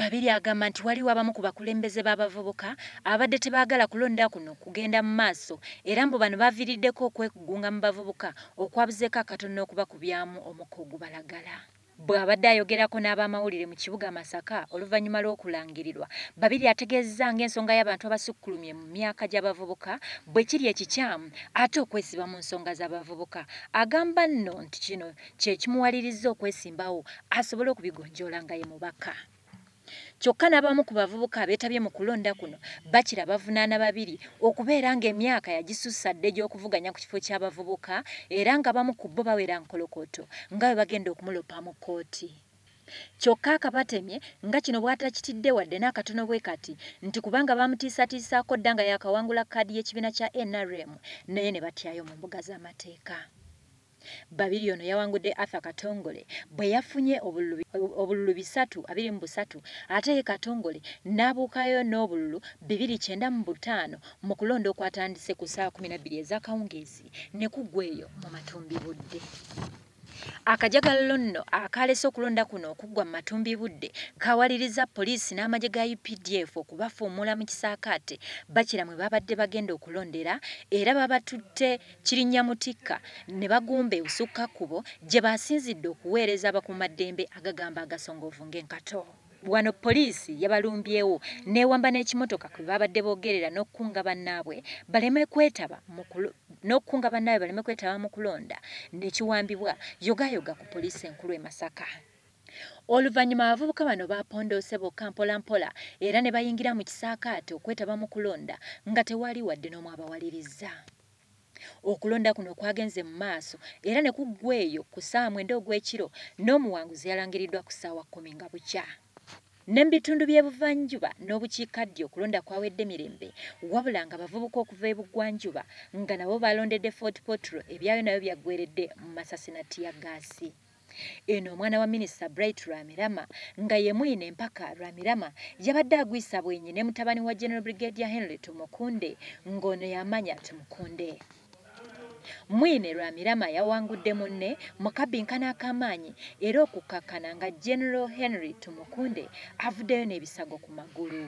babiri agamba nti waliwo abamu ku bakulembeze b'abavubuka abadde tebaagala kulonda kuno kugenda mu maaso era mbu bano baviiriddeko okwegunga mu bavubuka okwabuzeeko akatono n'okubakubyamu omuko ogubalagala bw'abadde ayogerako n'abamawulire mu kibuga masaka oluvannyuma lw'okulangirirwa babiri ategeezza ng'ensonga y'abantu abasukkulumye mu myaka gy'abavubuka bwe kiri ekikyamu ate okwesiba mu nsonga z'abavubuka agamba nno nti kino kye kimuwalirizza okwesimbawo asobole okubigonjoola nga ye mubaka kyokka n'abamu ku bavubuka abeetabye mu kulonda kuno bakira bavunaana babiri okubeera ng'emyaka yagisussadde gy'okuvuganya ku kifo ky'abavubuka era nga bamu ku bo bawera nkolokoto nga bwe bagenda okumulopa mu kkooti kyokka akabatemye nga kino bw'atakitidde wadde n'akatono bwe kati nti kubanga bamutiisatiisaako dda nga yakawangula kaadi y'ekibiina kya nrm naye ne batyayo mu mbuga z'amateeka babiri ono yawangudde arthur katongole bwe yafunye obululu bisatu abiri mu busatu ate ye katongole n'abuukayo n'obululu bibiri kyenda mu butaano mu kulonda okwatandise ku saawa kumi nabbiri ezakawungeezi ne kuggwa eyo mu matumbi budde akajagalalo nno akaleese okulonda kuno okuggwa mu matumbi budde kawaliriza poliisi n'amagye ga updf okubafuumula mu kisaakaate bakira mwe babadde bagenda okulondera era babatutte kirinnyamutikka ne bagumba ebusukka kkubo gye basinzidde okuweereza abakuumaddembe agagamba agasongovu ng'enkato wano poliisi yabalumbyewo neewamba n'ekimotoka kwe babadde boogerera n'okukunga bannaabwe baleme kwetaba n'okukunga bannaabwe baleme kwetaba mu kulonda nekiwambibwa yogayoga ku poliisi enkulu e masaka oluvannyuma abavubuka bano bapondoose bokka mpolampola era ne bayingira mu kisaakaate okwetaba mu kulonda nga tewali wadde n'omu abawalirizza okulonda kuno kwagenze mu maaso era ne kuggwa eyo ku ssaawa mwenda ogw'ekiro n'omuwanguzi yalangiriddwa ku ssaawa kkumi nga bukya nembitundu byebuvanjuba nobukiikaddyo okulonda kwawedde mirembe wabula nga bavubuka okuva ebugwanjuba nga nabo balondedde fort potro ebyayo nabyo byaggweredde mu masasinati ya gaasi eno omwana wa minisita bright lwamirama nga yemuyina empaka lwamirama yabadde agwisa bwenyi ne mutabani wa general brigadier henry tumukunde ng'ono yamanya tumukunde mwine lwamirama yawangudde munne mu kabinkana akamaanyi era okukakkana nga general henry tumukunde avuddeyo n'ebisago ku magulu